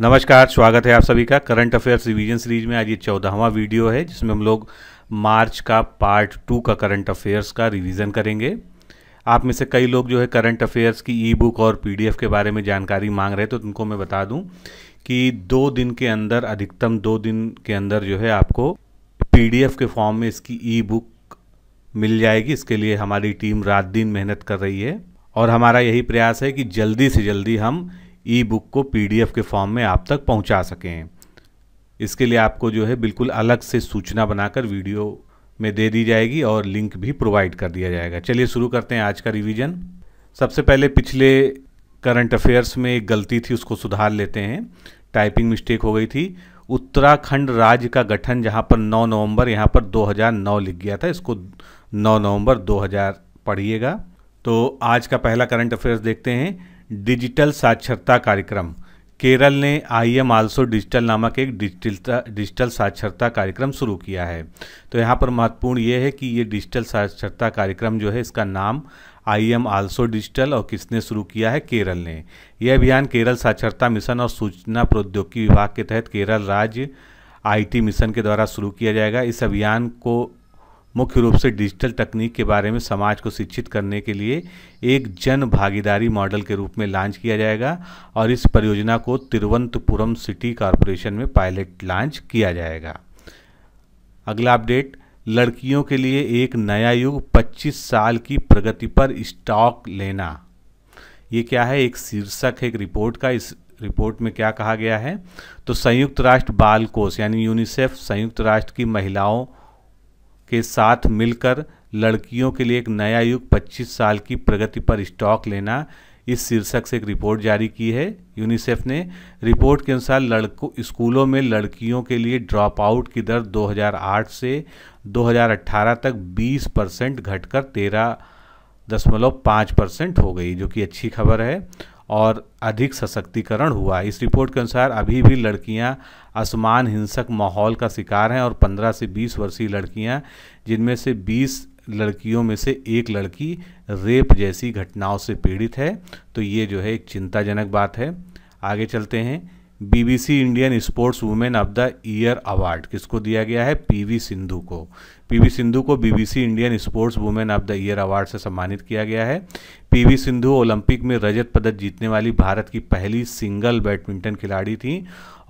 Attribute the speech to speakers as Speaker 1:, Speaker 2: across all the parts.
Speaker 1: नमस्कार स्वागत है आप सभी का करंट अफेयर्स रिवीजन सीरीज में आज ये चौदहवा वीडियो है जिसमें हम लोग मार्च का पार्ट टू का करंट अफेयर्स का रिवीजन करेंगे आप में से कई लोग जो है करंट अफेयर्स की ई बुक और पीडीएफ के बारे में जानकारी मांग रहे तो उनको मैं बता दूं कि दो दिन के अंदर अधिकतम दो दिन के अंदर जो है आपको पीडीएफ के फॉर्म में इसकी ई बुक मिल जाएगी इसके लिए हमारी टीम रात दिन मेहनत कर रही है और हमारा यही प्रयास है कि जल्दी से जल्दी हम ई बुक को पी के फॉर्म में आप तक पहुंचा सकें इसके लिए आपको जो है बिल्कुल अलग से सूचना बनाकर वीडियो में दे दी जाएगी और लिंक भी प्रोवाइड कर दिया जाएगा चलिए शुरू करते हैं आज का रिवीजन सबसे पहले पिछले करंट अफेयर्स में एक गलती थी उसको सुधार लेते हैं टाइपिंग मिस्टेक हो गई थी उत्तराखंड राज्य का गठन जहां पर 9 नवंबर यहां पर 2009 लिख गया था इसको 9 नवंबर 2000 पढ़िएगा तो आज का पहला करंट अफेयर्स देखते हैं डिजिटल साक्षरता कार्यक्रम केरल ने आई एम आल्सो डिजिटल नामक एक डिजिटल डिजिटल साक्षरता कार्यक्रम शुरू किया है तो यहाँ पर महत्वपूर्ण ये है कि ये डिजिटल साक्षरता कार्यक्रम जो है इसका नाम आई एम आल्सो डिजिटल और किसने शुरू किया है केरल ने यह अभियान केरल साक्षरता मिशन और सूचना प्रौद्योगिकी विभाग के तहत केरल राज्य आईटी मिशन के द्वारा शुरू किया जाएगा इस अभियान को मुख्य रूप से डिजिटल तकनीक के बारे में समाज को शिक्षित करने के लिए एक जन भागीदारी मॉडल के रूप में लॉन्च किया जाएगा और इस परियोजना को तिरुवनंतपुरम सिटी कॉरपोरेशन में पायलट लॉन्च किया जाएगा अगला अपडेट लड़कियों के लिए एक नया युग 25 साल की प्रगति पर स्टॉक लेना ये क्या है एक शीर्षक है एक रिपोर्ट का इस रिपोर्ट में क्या कहा गया है तो संयुक्त राष्ट्र बाल कोष यानी यूनिसेफ संयुक्त राष्ट्र की महिलाओं के साथ मिलकर लड़कियों के लिए एक नया युग 25 साल की प्रगति पर स्टॉक लेना इस शीर्षक से एक रिपोर्ट जारी की है यूनिसेफ ने रिपोर्ट के अनुसार लड़कों स्कूलों में लड़कियों के लिए ड्रॉप आउट की दर 2008 से 2018 तक 20 परसेंट घटकर तेरह दशमलव पाँच परसेंट हो गई जो कि अच्छी खबर है और अधिक सशक्तिकरण हुआ इस रिपोर्ट के अनुसार अभी भी लड़कियां असमान हिंसक माहौल का शिकार हैं और 15 से 20 वर्षीय लड़कियां जिनमें से 20 लड़कियों में से एक लड़की रेप जैसी घटनाओं से पीड़ित है तो ये जो है एक चिंताजनक बात है आगे चलते हैं BBC Indian sports women of the year award किसको दिया गया है पीवी सिंधु को पीवी सिंधु को BBC Indian sports women of the year award से सम्मानित किया गया है पीवी सिंधु ओलंपिक में रजत पदक जीतने वाली भारत की पहली सिंगल बैडमिंटन खिलाड़ी थी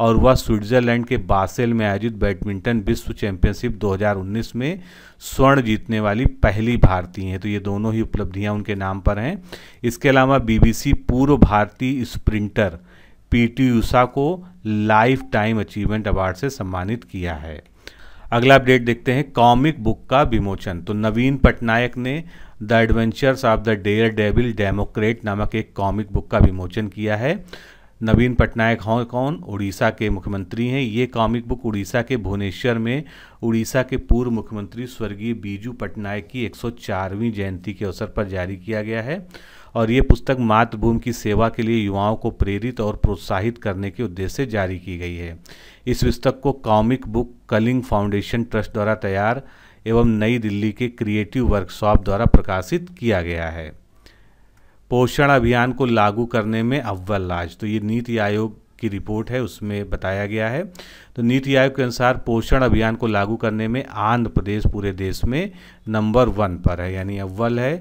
Speaker 1: और वह स्विट्जरलैंड के बासेल में आयोजित बैडमिंटन विश्व चैंपियनशिप 2019 में स्वर्ण जीतने वाली पहली भारतीय हैं तो ये दोनों ही उपलब्धियां उनके नाम पर हैं इसके अलावा बीबीसी पूर्व भारतीय स्प्रिंटर पीटी उषा को लाइफ टाइम अचीवमेंट अवार्ड से सम्मानित किया है अगला अपडेट देखते हैं कॉमिक बुक का विमोचन तो नवीन पटनायक ने the adventures of the dare devil democrat नामक एक कॉमिक बुक का विमोचन किया है नवीन पटनायक हों कौन उड़ीसा के मुख्यमंत्री हैं ये कॉमिक बुक उड़ीसा के भुवनेश्वर में उड़ीसा के पूर्व मुख्यमंत्री स्वर्गीय बीजू पटनायक की 104वीं जयंती के अवसर पर जारी किया गया है और ये पुस्तक मातृभूमि की सेवा के लिए युवाओं को प्रेरित और प्रोत्साहित करने के उद्देश्य से जारी की गई है इस पुस्तक को comic book Kalinga foundation trust द्वारा तैयार एवं नई दिल्ली के क्रिएटिव वर्कशॉप द्वारा प्रकाशित किया गया है पोषण अभियान को लागू करने में अव्वल राज तो ये नीति आयोग की रिपोर्ट है उसमें बताया गया है तो नीति आयोग के अनुसार पोषण अभियान को लागू करने में आंध्र प्रदेश पूरे देश में नंबर वन पर है यानी अव्वल है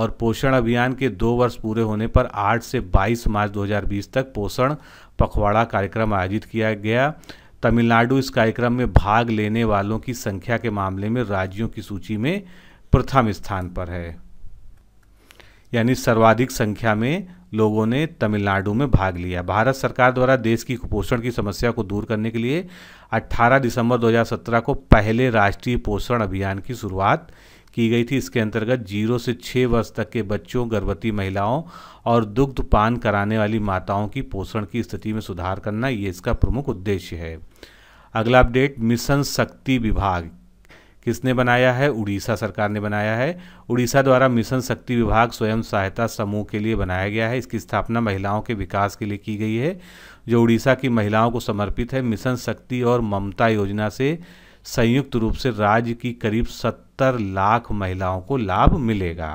Speaker 1: और पोषण अभियान के दो वर्ष पूरे होने पर 8 से 22 मार्च 2020 तक पोषण पखवाड़ा कार्यक्रम आयोजित किया गया तमिलनाडु इस कार्यक्रम में भाग लेने वालों की संख्या के मामले में राज्यों की सूची में प्रथम स्थान पर है यानी सर्वाधिक संख्या में लोगों ने तमिलनाडु में भाग लिया भारत सरकार द्वारा देश की कुपोषण की समस्या को दूर करने के लिए 18 दिसंबर 2017 को पहले राष्ट्रीय पोषण अभियान की शुरुआत की गई थी इसके अंतर्गत जीरो से छः वर्ष तक के बच्चों गर्भवती महिलाओं और दुग्ध पान कराने वाली माताओं की पोषण की स्थिति में सुधार करना ये इसका प्रमुख उद्देश्य है अगला अपडेट मिशन शक्ति विभाग किसने बनाया है उड़ीसा सरकार ने बनाया है उड़ीसा द्वारा मिशन शक्ति विभाग स्वयं सहायता समूह के लिए बनाया गया है इसकी स्थापना महिलाओं के विकास के लिए की गई है जो उड़ीसा की महिलाओं को समर्पित है मिशन शक्ति और ममता योजना से संयुक्त रूप से राज्य की करीब सत्तर सत्तर लाख महिलाओं को लाभ मिलेगा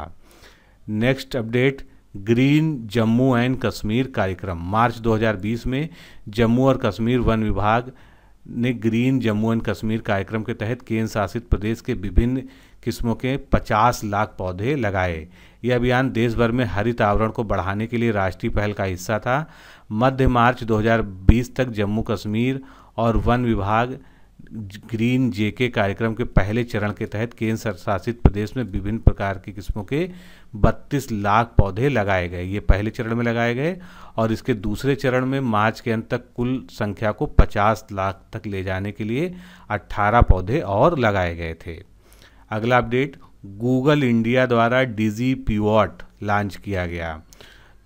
Speaker 1: next update green Jammu and Kashmir कार्यक्रम मार्च 2020 में जम्मू और कश्मीर वन विभाग ने ग्रीन जम्मू एंड कश्मीर कार्यक्रम के तहत केंद्र शासित प्रदेश के विभिन्न किस्मों के 50 लाख पौधे लगाए यह अभियान देश भर में हरित आवरण को बढ़ाने के लिए राष्ट्रीय पहल का हिस्सा था मध्य मार्च 2020 तक जम्मू कश्मीर और वन विभाग ग्रीन जेके कार्यक्रम के पहले चरण के तहत केंद्र शासित प्रदेश में विभिन्न प्रकार की किस्मों के 32 लाख पौधे लगाए गए ये पहले चरण में लगाए गए और इसके दूसरे चरण में मार्च के अंत तक कुल संख्या को 50 लाख तक ले जाने के लिए 18 पौधे और लगाए गए थे अगला अपडेट गूगल इंडिया द्वारा डिजी प्यूट लॉन्च किया गया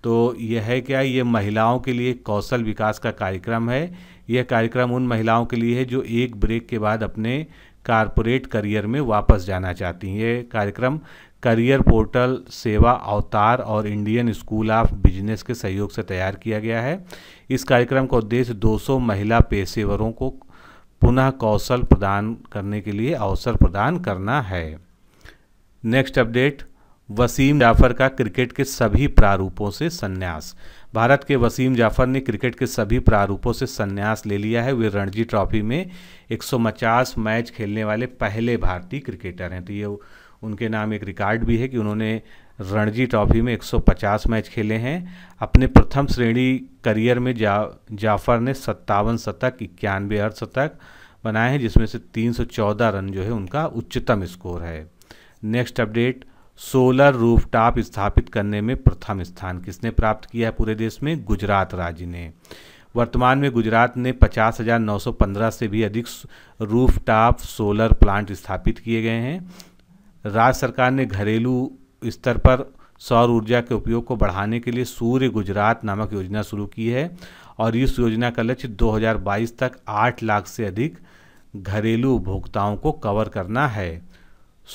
Speaker 1: तो यह है क्या ये महिलाओं के लिए कौशल विकास का कार्यक्रम है यह कार्यक्रम उन महिलाओं के लिए है जो एक ब्रेक के बाद अपने कारपोरेट करियर में वापस जाना चाहती हैं यह कार्यक्रम करियर पोर्टल सेवा अवतार और इंडियन स्कूल ऑफ बिजनेस के सहयोग से तैयार किया गया है इस कार्यक्रम का उद्देश्य 200 महिला पेशेवरों को पुनः कौशल प्रदान करने के लिए अवसर प्रदान करना है नेक्स्ट अपडेट वसीम जाफर का क्रिकेट के सभी प्रारूपों से संन्यास भारत के वसीम जाफर ने क्रिकेट के सभी प्रारूपों से संन्यास ले लिया है वे रणजी ट्रॉफी में 150 मैच खेलने वाले पहले भारतीय क्रिकेटर हैं तो ये उनके नाम एक रिकॉर्ड भी है कि उन्होंने रणजी ट्रॉफी में 150 मैच खेले हैं अपने प्रथम श्रेणी करियर में जा जाफर ने सत्तावन शतक इक्यानवे अर्धशतक बनाए हैं जिसमें से 314 रन जो है उनका उच्चतम स्कोर है नेक्स्ट अपडेट सोलर रूफटॉप स्थापित करने में प्रथम स्थान किसने प्राप्त किया है पूरे देश में गुजरात राज्य ने वर्तमान में गुजरात ने 50,915 से भी अधिक रूफटॉप सोलर प्लांट स्थापित किए गए हैं राज्य सरकार ने घरेलू स्तर पर सौर ऊर्जा के उपयोग को बढ़ाने के लिए सूर्य गुजरात नामक योजना शुरू की है और इस योजना का लक्ष्य 2022 तक 8 लाख से अधिक घरेलू उपभोक्ताओं को कवर करना है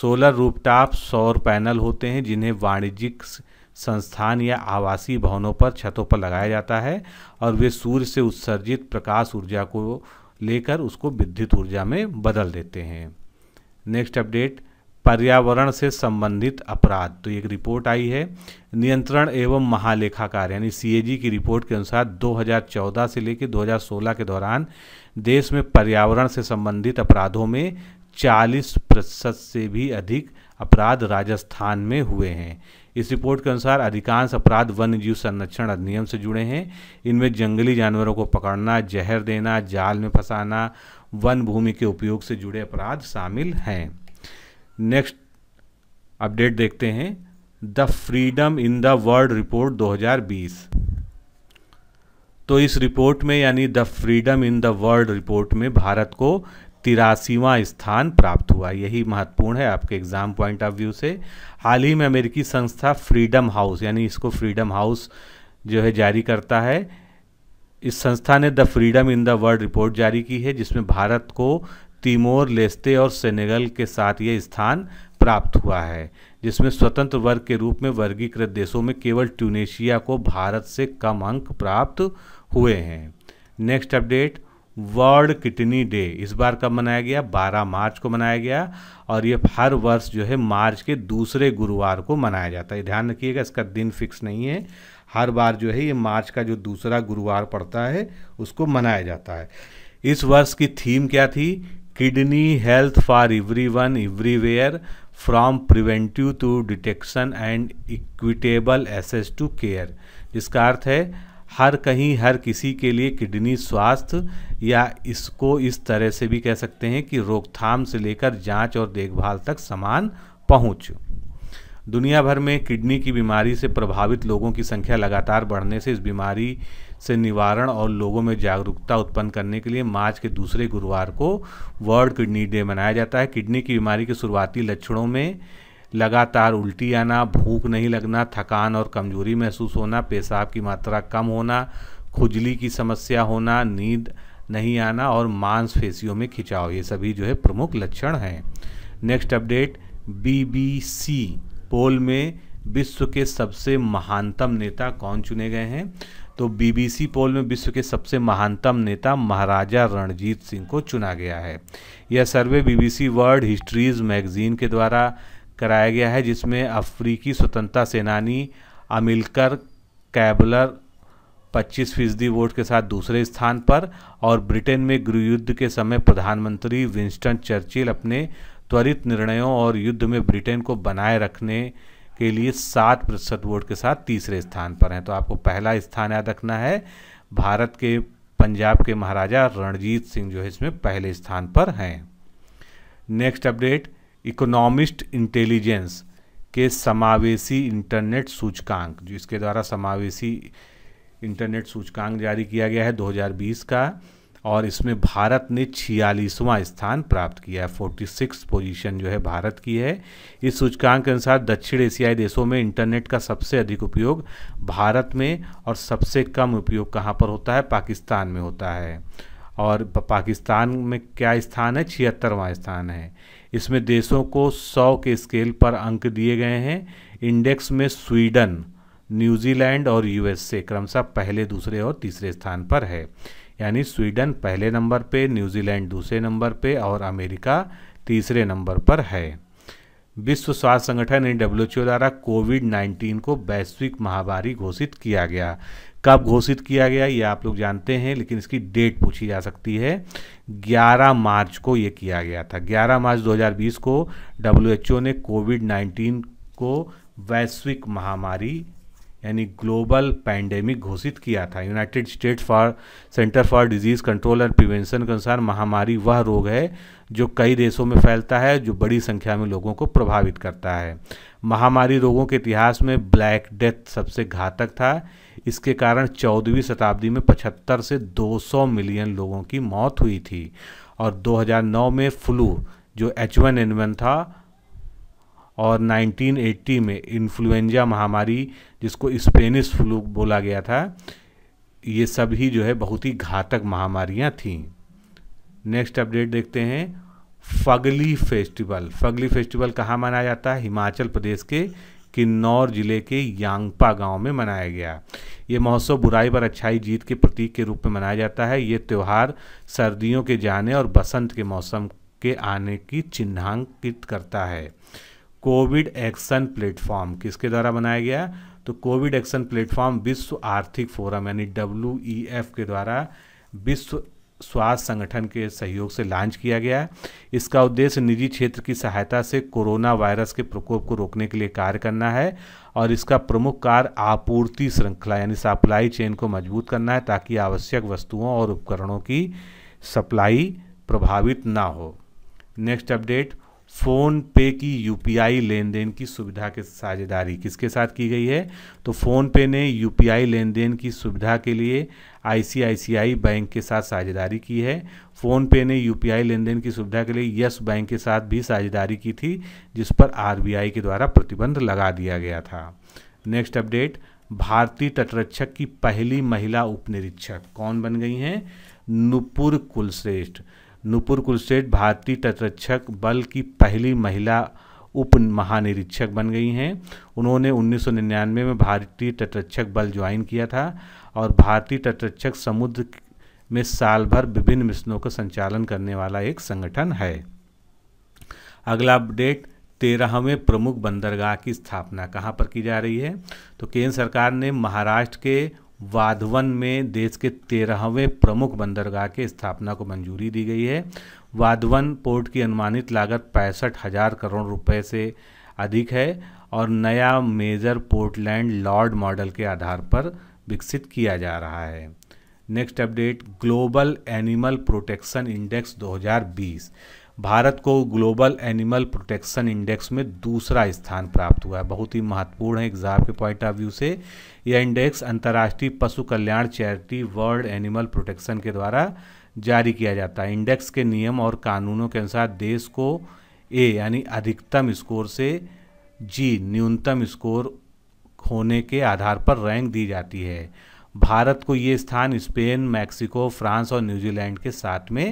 Speaker 1: सोलर रूपटॉप सौर पैनल होते हैं जिन्हें वाणिज्यिक संस्थान या आवासीय भवनों पर छतों पर लगाया जाता है और वे सूर्य से उत्सर्जित प्रकाश ऊर्जा को लेकर उसको विद्युत ऊर्जा में बदल देते हैं नेक्स्ट अपडेट पर्यावरण से संबंधित अपराध तो एक रिपोर्ट आई है नियंत्रण एवं महालेखाकार यानी सीएजी की रिपोर्ट के अनुसार 2014 से लेकर 2016 के दौरान देश में पर्यावरण से संबंधित अपराधों में 40 प्रतिशत से भी अधिक अपराध राजस्थान में हुए हैं इस रिपोर्ट के अनुसार अधिकांश अपराध वन्य जीव संरक्षण अधिनियम से जुड़े हैं इनमें जंगली जानवरों को पकड़ना जहर देना जाल में फंसाना वन भूमि के उपयोग से जुड़े अपराध शामिल हैं नेक्स्ट अपडेट देखते हैं the freedom in the world report 2020 तो इस रिपोर्ट में यानी the freedom in the world report में भारत को तिरासीवा स्थान प्राप्त हुआ यही महत्वपूर्ण है आपके एग्ज़ाम पॉइंट ऑफ व्यू से हाल ही में अमेरिकी संस्था फ्रीडम हाउस यानी इसको फ्रीडम हाउस जो है जारी करता है इस संस्था ने the freedom in the world report जारी की है जिसमें भारत को तिमोर लेस्ते और सेनेगल के साथ ये स्थान प्राप्त हुआ है जिसमें स्वतंत्र वर्ग के रूप में वर्गीकृत देशों में केवल ट्यूनेशिया को भारत से कम अंक प्राप्त हुए हैं next update world kidney day इस बार कब मनाया गया 12 मार्च को मनाया गया और ये हर वर्ष जो है मार्च के दूसरे गुरुवार को मनाया जाता है ध्यान रखिएगा इसका दिन फिक्स नहीं है हर बार जो है ये मार्च का जो दूसरा गुरुवार पड़ता है उसको मनाया जाता है इस वर्ष की थीम क्या थी kidney health for every one everywhere from preventive to detection and equitable access to care जिसका अर्थ है हर कहीं हर किसी के लिए किडनी स्वास्थ्य या इसको इस तरह से भी कह सकते हैं कि रोकथाम से लेकर जांच और देखभाल तक समान पहुंच दुनिया भर में किडनी की बीमारी से प्रभावित लोगों की संख्या लगातार बढ़ने से इस बीमारी से निवारण और लोगों में जागरूकता उत्पन्न करने के लिए मार्च के दूसरे गुरुवार को वर्ल्ड किडनी डे मनाया जाता है किडनी की बीमारी के शुरुआती लक्षणों में लगातार उल्टी आना भूख नहीं लगना थकान और कमजोरी महसूस होना पेशाब की मात्रा कम होना खुजली की समस्या होना नींद नहीं आना और मांसपेशियों में खिंचाव ये सभी जो है प्रमुख लक्षण हैं नेक्स्ट अपडेट बीबीसी पोल में विश्व के सबसे महानतम नेता कौन चुने गए हैं तो बीबीसी पोल में विश्व के सबसे महानतम नेता महाराजा रणजीत सिंह को चुना गया है यह survey BBC world histories magazine के द्वारा कराया गया है जिसमें अफ्रीकी स्वतंत्रता सेनानी अमिलकर कैबलर 25 फीसदी वोट के साथ दूसरे स्थान पर और ब्रिटेन में गृहयुद्ध के समय प्रधानमंत्री विंस्टन चर्चिल अपने त्वरित निर्णयों और युद्ध में ब्रिटेन को बनाए रखने के लिए सात प्रतिशत वोट के साथ तीसरे स्थान पर हैं तो आपको पहला स्थान याद रखना है भारत के पंजाब के महाराजा रणजीत सिंह जो है इसमें पहले स्थान पर हैं नेक्स्ट अपडेट इकोनॉमिस्ट इंटेलिजेंस के समावेशी इंटरनेट सूचकांक जो इसके द्वारा समावेशी इंटरनेट सूचकांक जारी किया गया है 2020 का और इसमें भारत ने छियालीसवां स्थान प्राप्त किया है फोर्टी सिक्स पोजिशन जो है भारत की है इस सूचकांक के अनुसार दक्षिण एशियाई देशों में इंटरनेट का सबसे अधिक उपयोग भारत में और सबसे कम उपयोग कहाँ पर होता है पाकिस्तान में होता है और पाकिस्तान में क्या स्थान है छिहत्तरवां स्थान है इसमें देशों को 100 के स्केल पर अंक दिए गए हैं इंडेक्स में स्वीडन न्यूजीलैंड और यूएसए क्रमशः पहले दूसरे और तीसरे स्थान पर है यानी स्वीडन पहले नंबर पे न्यूजीलैंड दूसरे नंबर पे और अमेरिका तीसरे नंबर पर है विश्व स्वास्थ्य संगठन ने डब्ल्यूएचओ द्वारा कोविड 19 को वैश्विक महामारी घोषित किया गया कब घोषित किया गया ये आप लोग जानते हैं लेकिन इसकी डेट पूछी जा सकती है 11 मार्च को ये किया गया था 11 मार्च 2020 को डब्ल्यू ने कोविड 19 को वैश्विक महामारी यानी ग्लोबल पैंडेमिक घोषित किया था United States for centre for disease control and prevention के अनुसार महामारी वह रोग है जो कई देशों में फैलता है जो बड़ी संख्या में लोगों को प्रभावित करता है महामारी रोगों के इतिहास में ब्लैक डेथ सबसे घातक था इसके कारण चौदहवीं शताब्दी में 75 से 200 मिलियन लोगों की मौत हुई थी और 2009 में फ्लू जो एच वन एन वन था और 1980 में इन्फ्लुएंजा महामारी जिसको स्पेनिश फ्लू बोला गया था ये सभी जो है बहुत ही घातक महामारियां थीं नेक्स्ट अपडेट देखते हैं फगली फेस्टिवल फगली फेस्टिवल कहाँ मनाया जाता है हिमाचल प्रदेश के किन्नौर जिले के यांगपा गांव में मनाया गया ये महोत्सव बुराई पर अच्छाई जीत के प्रतीक के रूप में मनाया जाता है ये त्यौहार सर्दियों के जाने और बसंत के मौसम के आने की चिन्हांकित करता है कोविड एक्शन प्लेटफॉर्म किसके द्वारा बनाया गया तो कोविड एक्शन प्लेटफॉर्म विश्व आर्थिक फोरम यानी डब्ल्यू के द्वारा विश्व स्वास्थ्य संगठन के सहयोग से लॉन्च किया गया है इसका उद्देश्य निजी क्षेत्र की सहायता से कोरोना वायरस के प्रकोप को रोकने के लिए कार्य करना है और इसका प्रमुख कार्य आपूर्ति श्रृंखला यानी सप्लाई चेन को मजबूत करना है ताकि आवश्यक वस्तुओं और उपकरणों की सप्लाई प्रभावित ना हो नेक्स्ट अपडेट फ़ोन पे की यूपीआई लेन देन की सुविधा के साझेदारी किसके साथ की गई है तो फ़ोन पे ने यूपीआई लेन देन की सुविधा के लिए आईसीआईसीआई बैंक के साथ साझेदारी की है फ़ोन पे ने यूपीआई लेन देन की सुविधा के लिए यस बैंक के साथ भी साझेदारी की थी जिस पर आरबीआई के द्वारा प्रतिबंध लगा दिया गया था नेक्स्ट अपडेट भारतीय तटरक्षक की पहली महिला उपनिरीक्षक कौन बन गई हैं नुपुर कुलश्रेष्ठ नूपुर कुलसेठ भारतीय तटरक्षक बल की पहली महिला उप महानिरीक्षक बन गई हैं उन्होंने 1999 में भारतीय तटरक्षक बल ज्वाइन किया था और भारतीय तटरक्षक समुद्र में साल भर विभिन्न मिशनों का संचालन करने वाला एक संगठन है अगला अपडेट तेरहवें प्रमुख बंदरगाह की स्थापना कहाँ पर की जा रही है तो केंद्र सरकार ने महाराष्ट्र के वाधवन में देश के तेरहवें प्रमुख बंदरगाह के स्थापना को मंजूरी दी गई है वाधवन पोर्ट की अनुमानित लागत पैंसठ हजार करोड़ रुपए से अधिक है और नया मेजर पोर्टलैंड लॉर्ड मॉडल के आधार पर विकसित किया जा रहा है next update global animal protection index 2020 Bharat को ग्लोबल एनिमल प्रोटेक्शन इंडेक्स में दूसरा स्थान प्राप्त हुआ है बहुत ही महत्वपूर्ण है एग्जाम के पॉइंट ऑफ व्यू से यह इंडेक्स अंतर्राष्ट्रीय पशु कल्याण चैरिटी वर्ल्ड एनिमल प्रोटेक्शन के द्वारा जारी किया जाता है इंडेक्स के नियम और कानूनों के अनुसार देश को ए यानी अधिकतम स्कोर से जी न्यूनतम स्कोर होने के आधार पर रैंक दी जाती है भारत को ये स्थान स्पेन मैक्सिको फ्रांस और न्यूजीलैंड के साथ में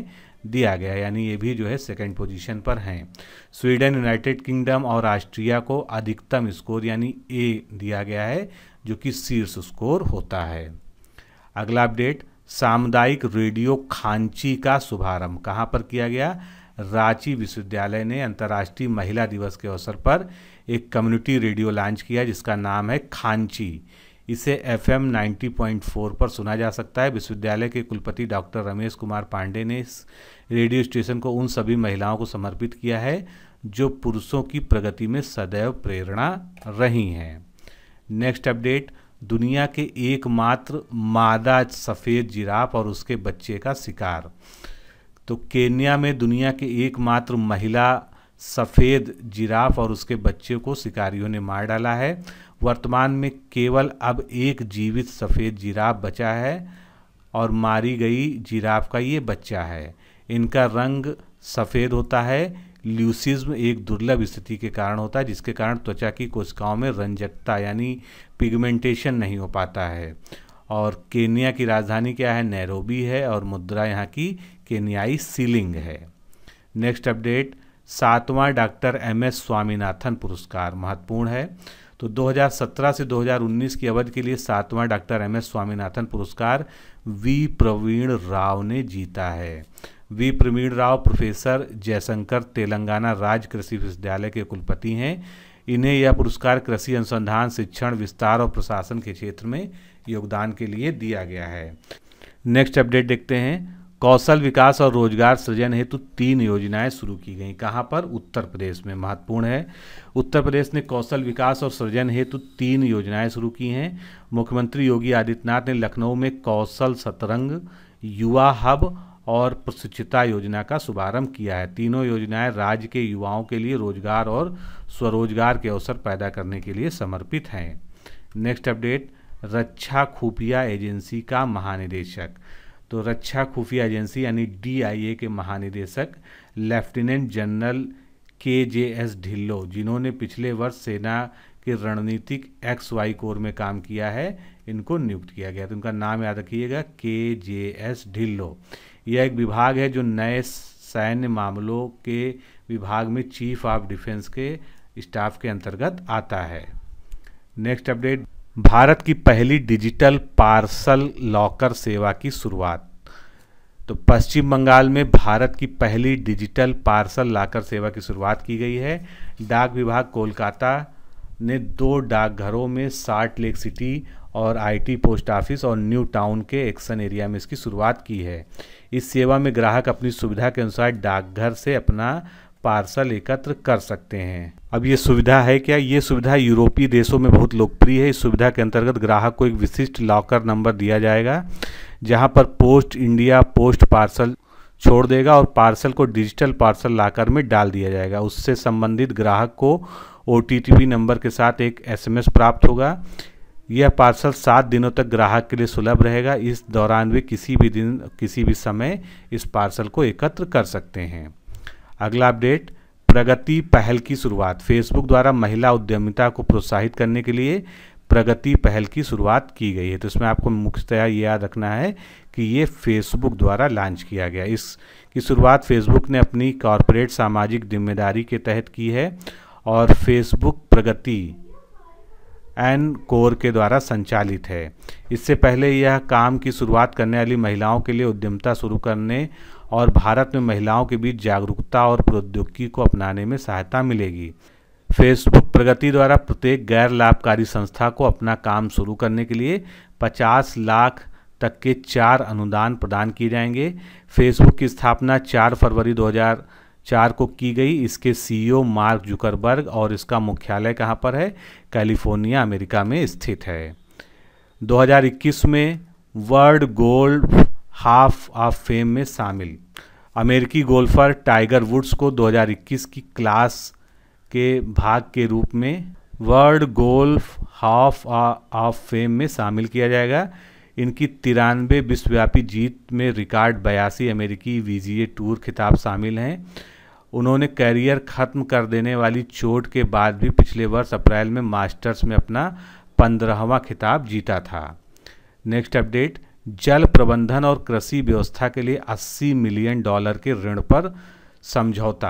Speaker 1: दिया गया यानी ये भी जो है सेकंड पोजीशन पर हैं स्वीडन यूनाइटेड किंगडम और ऑस्ट्रिया को अधिकतम स्कोर यानी ए दिया गया है जो कि शीर्ष स्कोर होता है अगला अपडेट सामुदायिक रेडियो खांची का शुभारंभ कहाँ पर किया गया रांची विश्वविद्यालय ने अंतर्राष्ट्रीय महिला दिवस के अवसर पर एक कम्युनिटी रेडियो लॉन्च किया जिसका नाम है खांची इसे एफ 90.4 पर सुना जा सकता है विश्वविद्यालय के कुलपति डॉक्टर रमेश कुमार पांडे ने इस रेडियो स्टेशन को उन सभी महिलाओं को समर्पित किया है जो पुरुषों की प्रगति में सदैव प्रेरणा रही हैं नेक्स्ट अपडेट दुनिया के एकमात्र मादा सफ़ेद जिराफ और उसके बच्चे का शिकार तो केन्या में दुनिया के एकमात्र महिला सफ़ेद जिराफ और उसके बच्चे को शिकारियों ने मार डाला है वर्तमान में केवल अब एक जीवित सफ़ेद जिराफ बचा है और मारी गई जिराफ का ये बच्चा है इनका रंग सफ़ेद होता है ल्यूसिज्म एक दुर्लभ स्थिति के कारण होता है जिसके कारण त्वचा की कोशिकाओं में रंजकता यानी पिगमेंटेशन नहीं हो पाता है और केन्या की राजधानी क्या है नैरोबी है और मुद्रा यहाँ की केन्याई सीलिंग है नेक्स्ट अपडेट सातवां डॉक्टर एम एस स्वामीनाथन पुरस्कार महत्वपूर्ण है तो 2017 से 2019 की अवधि के लिए सातवां डॉक्टर एम एस स्वामीनाथन पुरस्कार वी प्रवीण राव ने जीता है वी प्रवीण राव प्रोफेसर जयशंकर तेलंगाना राज्य कृषि विश्वविद्यालय के कुलपति हैं इन्हें यह पुरस्कार कृषि अनुसंधान शिक्षण विस्तार और प्रशासन के क्षेत्र में योगदान के लिए दिया गया है नेक्स्ट अपडेट देखते हैं कौशल विकास और रोजगार सृजन हेतु तीन योजनाएं शुरू की गई कहाँ पर उत्तर प्रदेश में महत्वपूर्ण है उत्तर प्रदेश ने कौशल विकास और सृजन हेतु तीन योजनाएं शुरू की हैं मुख्यमंत्री योगी आदित्यनाथ ने लखनऊ में कौशल सतरंग युवा हब और प्रशिक्षिता योजना का शुभारंभ किया है तीनों योजनाएं राज्य के युवाओं के लिए रोजगार और स्वरोजगार के अवसर पैदा करने के लिए समर्पित हैं नेक्स्ट अपडेट रक्षा खुफिया एजेंसी का महानिदेशक तो रक्षा खुफिया एजेंसी यानी डीआईए के महानिदेशक लेफ्टिनेंट जनरल के जे एस ढिल्लो जिन्होंने पिछले वर्ष सेना के रणनीतिक एक्स वाई कोर में काम किया है इनको नियुक्त किया गया तो इनका नाम याद रखिएगा के जे एस ढिल्लो यह एक विभाग है जो नए सैन्य मामलों के विभाग में चीफ ऑफ डिफेंस के स्टाफ के अंतर्गत आता है नेक्स्ट अपडेट भारत की पहली डिजिटल पार्सल लॉकर सेवा की शुरुआत तो पश्चिम बंगाल में भारत की पहली डिजिटल पार्सल लॉकर सेवा की शुरुआत की गई है डाक विभाग कोलकाता ने दो डाकघरों में साल्ट लेक सिटी और आईटी पोस्ट ऑफिस और न्यू टाउन के एक्शन एरिया में इसकी शुरुआत की है इस सेवा में ग्राहक अपनी सुविधा के अनुसार डाकघर से अपना पार्सल एकत्र कर सकते हैं अब ये सुविधा है क्या ये सुविधा यूरोपीय देशों में बहुत लोकप्रिय है इस सुविधा के अंतर्गत ग्राहक को एक विशिष्ट लॉकर नंबर दिया जाएगा जहाँ पर पोस्ट इंडिया पोस्ट पार्सल छोड़ देगा और पार्सल को डिजिटल पार्सल लाकर में डाल दिया जाएगा उससे संबंधित ग्राहक को ओ नंबर के साथ एक एस प्राप्त होगा यह पार्सल सात दिनों तक ग्राहक के लिए सुलभ रहेगा इस दौरान वे किसी भी दिन किसी भी समय इस पार्सल को एकत्र कर सकते हैं अगला अपडेट प्रगति पहल की शुरुआत फेसबुक द्वारा महिला उद्यमिता को प्रोत्साहित करने के लिए प्रगति पहल की शुरुआत की गई है तो इसमें आपको मुख्यतया ये याद रखना है कि ये फेसबुक द्वारा लॉन्च किया गया इस की शुरुआत फेसबुक ने अपनी कॉरपोरेट सामाजिक जिम्मेदारी के तहत की है और फेसबुक प्रगति एंड कोर के द्वारा संचालित है इससे पहले यह काम की शुरुआत करने वाली महिलाओं के लिए उद्यमता शुरू करने और भारत में महिलाओं के बीच जागरूकता और प्रौद्योगिकी को अपनाने में सहायता मिलेगी फेसबुक प्रगति द्वारा प्रत्येक गैर लाभकारी संस्था को अपना काम शुरू करने के लिए 50 लाख तक के चार अनुदान प्रदान किए जाएंगे फेसबुक की स्थापना 4 फरवरी 2004 को की गई इसके सीईओ मार्क जुकरबर्ग और इसका मुख्यालय कहाँ पर है कैलिफोर्निया अमेरिका में स्थित है 2021 में world golf hall of fame में शामिल अमेरिकी गोल्फर टाइगर वुड्स को 2021 की क्लास के भाग के रूप में world golf hall of fame में शामिल किया जाएगा इनकी तिरानवे विश्वव्यापी जीत में रिकॉर्ड बयासी अमेरिकी वीजीए टूर खिताब शामिल हैं उन्होंने करियर ख़त्म कर देने वाली चोट के बाद भी पिछले वर्ष अप्रैल में मास्टर्स में अपना पंद्रहवा खिताब जीता था नेक्स्ट अपडेट जल प्रबंधन और कृषि व्यवस्था के लिए 80 मिलियन डॉलर के ऋण पर समझौता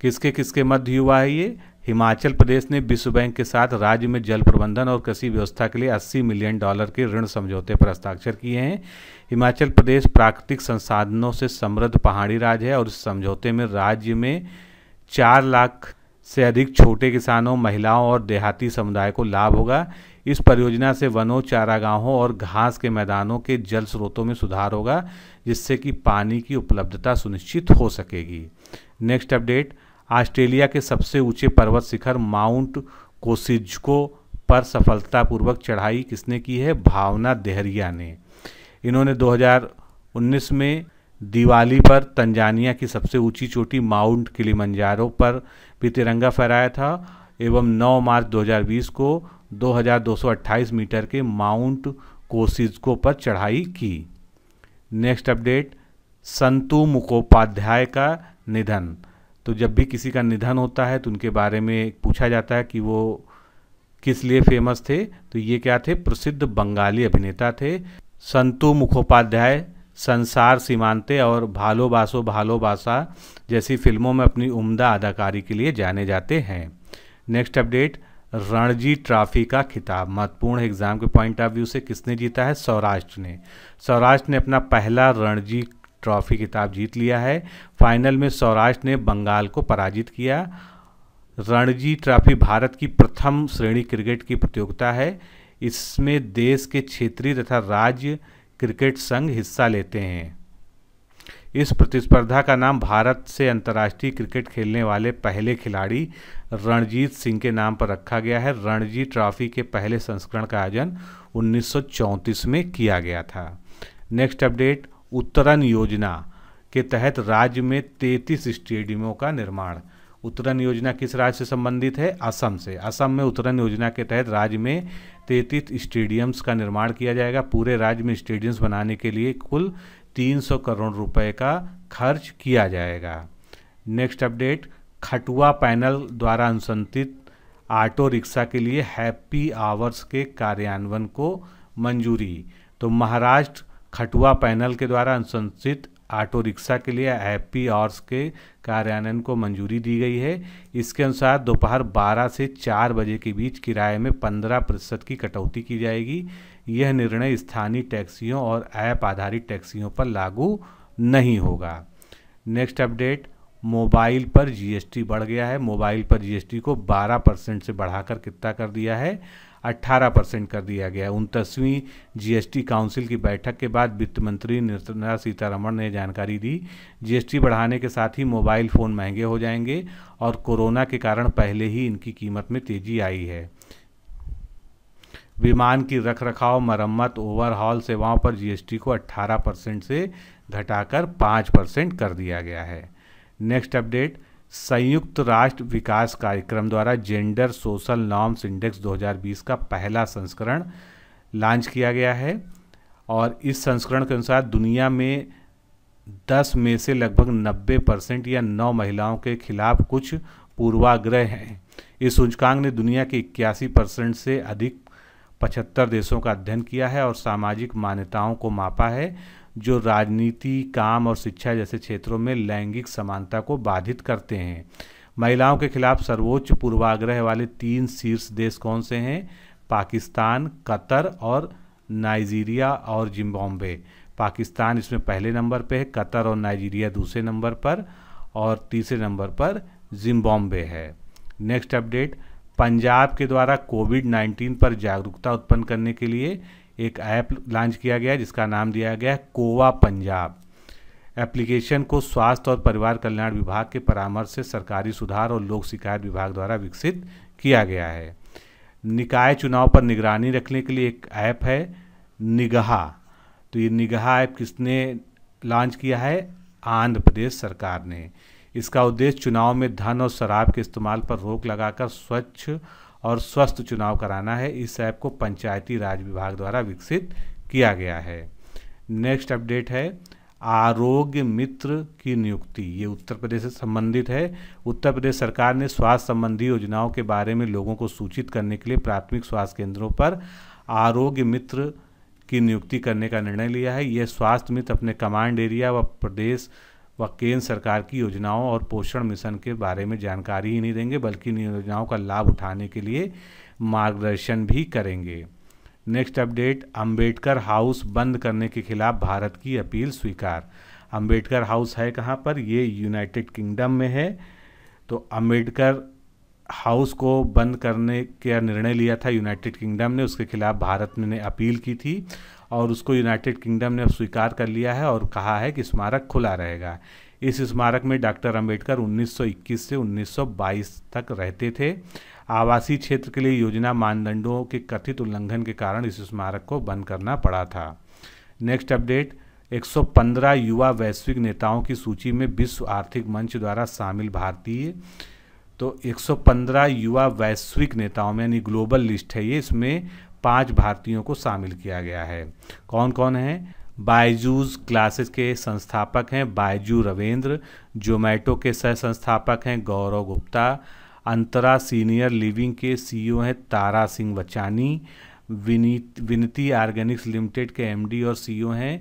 Speaker 1: किसके किसके मध्य हुआ है ये हिमाचल प्रदेश ने विश्व बैंक के साथ राज्य में जल प्रबंधन और कृषि व्यवस्था के लिए 80 मिलियन डॉलर के ऋण समझौते पर हस्ताक्षर किए हैं हिमाचल प्रदेश प्राकृतिक संसाधनों से समृद्ध पहाड़ी राज्य है और इस समझौते में राज्य में चार लाख से अधिक छोटे किसानों महिलाओं और देहाती समुदाय को लाभ होगा इस परियोजना से वनों चारागाहों और घास के मैदानों के जल स्रोतों में सुधार होगा जिससे कि पानी की उपलब्धता सुनिश्चित हो सकेगी नेक्स्ट अपडेट ऑस्ट्रेलिया के सबसे ऊंचे पर्वत शिखर माउंट कोसिजको पर सफलतापूर्वक चढ़ाई किसने की है भावना देहरिया ने इन्होंने 2019 में दिवाली पर तंजानिया की सबसे ऊंची चोटी माउंट किलीमंजारो पर भी तिरंगा फहराया था एवं 9 मार्च 2020 को 2228 मीटर के माउंट कोसिजको पर चढ़ाई की नेक्स्ट अपडेट संतु मुखोपाध्याय का निधन तो जब भी किसी का निधन होता है तो उनके बारे में पूछा जाता है कि वो किस लिए फेमस थे तो ये क्या थे प्रसिद्ध बंगाली अभिनेता थे संतु मुखोपाध्याय संसार सीमांते और भालो बासो भालो बासा जैसी फिल्मों में अपनी उम्दा अदाकारी के लिए जाने जाते हैं नेक्स्ट अपडेट रणजी ट्रॉफी का खिताब महत्वपूर्ण एग्जाम के पॉइंट ऑफ व्यू से किसने जीता है सौराष्ट्र ने सौराष्ट्र ने अपना पहला रणजी ट्रॉफी खिताब जीत लिया है फाइनल में सौराष्ट्र ने बंगाल को पराजित किया रणजी ट्रॉफी भारत की प्रथम श्रेणी क्रिकेट की प्रतियोगिता है इसमें देश के क्षेत्रीय तथा राज्य क्रिकेट संघ हिस्सा लेते हैं इस प्रतिस्पर्धा का नाम भारत से अंतर्राष्ट्रीय क्रिकेट खेलने वाले पहले खिलाड़ी रणजीत सिंह के नाम पर रखा गया है रणजी ट्रॉफी के पहले संस्करण का आयोजन 1934 में किया गया था नेक्स्ट अपडेट उत्तरन योजना के तहत राज्य में 33 स्टेडियमों का निर्माण उत्तरन योजना किस राज्य से संबंधित है असम से असम में उत्तरन योजना के तहत राज्य में तैंतीस स्टेडियम्स का निर्माण किया जाएगा पूरे राज्य में स्टेडियम्स बनाने के लिए कुल 300 करोड़ रुपए का खर्च किया जाएगा नेक्स्ट अपडेट खटुआ पैनल द्वारा अनुसंधित ऑटो रिक्शा के लिए हैप्पी आवर्स के कार्यान्वयन को मंजूरी तो महाराष्ट्र खटुआ पैनल के द्वारा अनुसंधित ऑटो रिक्शा के लिए हैप्पी आवर्स के कार्यान्वयन को मंजूरी दी गई है इसके अनुसार दोपहर 12 से 4 बजे के बीच किराए में 15 प्रतिशत की कटौती की जाएगी यह निर्णय स्थानीय टैक्सियों और ऐप आधारित टैक्सियों पर लागू नहीं होगा नेक्स्ट अपडेट मोबाइल पर जीएसटी बढ़ गया है मोबाइल पर जीएसटी को 12 परसेंट से बढ़ाकर कितना कर दिया है 18 परसेंट कर दिया गया है उनतीसवीं जीएसटी काउंसिल की बैठक के बाद वित्त मंत्री निर्मला सीतारमण ने जानकारी दी जीएसटी बढ़ाने के साथ ही मोबाइल फ़ोन महंगे हो जाएंगे और कोरोना के कारण पहले ही इनकी कीमत में तेज़ी आई है विमान की रख रखाव मरम्मत ओवरहॉल सेवाओं पर जीएसटी को 18 परसेंट से घटाकर 5 परसेंट कर दिया गया है नेक्स्ट अपडेट संयुक्त राष्ट्र विकास कार्यक्रम द्वारा जेंडर सोशल नॉर्म्स इंडेक्स 2020 का पहला संस्करण लॉन्च किया गया है और इस संस्करण के अनुसार दुनिया में 10 में से लगभग 90 परसेंट या 9 महिलाओं के खिलाफ कुछ पूर्वाग्रह हैं इस सूचकांक ने दुनिया के इक्यासी परसेंट से अधिक पचहत्तर देशों का अध्ययन किया है और सामाजिक मान्यताओं को मापा है जो राजनीति काम और शिक्षा जैसे क्षेत्रों में लैंगिक समानता को बाधित करते हैं महिलाओं के खिलाफ सर्वोच्च पूर्वाग्रह वाले तीन शीर्ष देश कौन से हैं पाकिस्तान कतर और नाइजीरिया और जिम्बाब्वे पाकिस्तान इसमें पहले नंबर पे है कतर और नाइजीरिया दूसरे नंबर पर और तीसरे नंबर पर जिम्बाब्वे है नेक्स्ट अपडेट पंजाब के द्वारा कोविड 19 पर जागरूकता उत्पन्न करने के लिए एक ऐप लॉन्च किया गया जिसका नाम दिया गया कोवा पंजाब एप्लीकेशन को स्वास्थ्य और परिवार कल्याण विभाग के परामर्श से सरकारी सुधार और लोक शिकायत विभाग द्वारा विकसित किया गया है निकाय चुनाव पर निगरानी रखने के लिए एक ऐप है निगाह तो ये निगाह ऐप किसने लॉन्च किया है आंध्र प्रदेश सरकार ने इसका उद्देश्य चुनाव में धन और शराब के इस्तेमाल पर रोक लगाकर स्वच्छ और स्वस्थ चुनाव कराना है इस ऐप को पंचायती राज विभाग द्वारा विकसित किया गया है नेक्स्ट अपडेट है आरोग्य मित्र की नियुक्ति ये उत्तर प्रदेश से संबंधित है उत्तर प्रदेश सरकार ने स्वास्थ्य संबंधी योजनाओं के बारे में लोगों को सूचित करने के लिए प्राथमिक स्वास्थ्य केंद्रों पर आरोग्य मित्र की नियुक्ति करने का निर्णय लिया है यह स्वास्थ्य मित्र अपने कमांड एरिया व प्रदेश व केंद्र सरकार की योजनाओं और पोषण मिशन के बारे में जानकारी ही नहीं देंगे बल्कि इन योजनाओं का लाभ उठाने के लिए मार्गदर्शन भी करेंगे नेक्स्ट अपडेट अंबेडकर हाउस बंद करने के खिलाफ भारत की अपील स्वीकार अंबेडकर हाउस है कहाँ पर ये यूनाइटेड किंगडम में है तो अंबेडकर हाउस को बंद करने का निर्णय लिया था यूनाइटेड किंगडम ने उसके खिलाफ भारत ने अपील की थी और उसको यूनाइटेड किंगडम ने स्वीकार कर लिया है और कहा है कि स्मारक खुला रहेगा इस स्मारक में डॉक्टर अंबेडकर 1921 से 1922 तक रहते थे आवासीय क्षेत्र के लिए योजना मानदंडों के कथित उल्लंघन के कारण इस स्मारक को बंद करना पड़ा था नेक्स्ट अपडेट 115 युवा वैश्विक नेताओं की सूची में विश्व आर्थिक मंच द्वारा शामिल भारतीय तो 115 युवा वैश्विक नेताओं में यानी ग्लोबल लिस्ट है ये इसमें पांच भारतीयों को शामिल किया गया है कौन कौन है बायजूज क्लासेस के संस्थापक हैं बायजू रवेंद्र जोमैटो के सह संस्थापक हैं गौरव गुप्ता अंतरा सीनियर लिविंग के सीईओ हैं तारा सिंह वचानी विनीत विनती आर्गेनिक्स लिमिटेड के एमडी और सीईओ हैं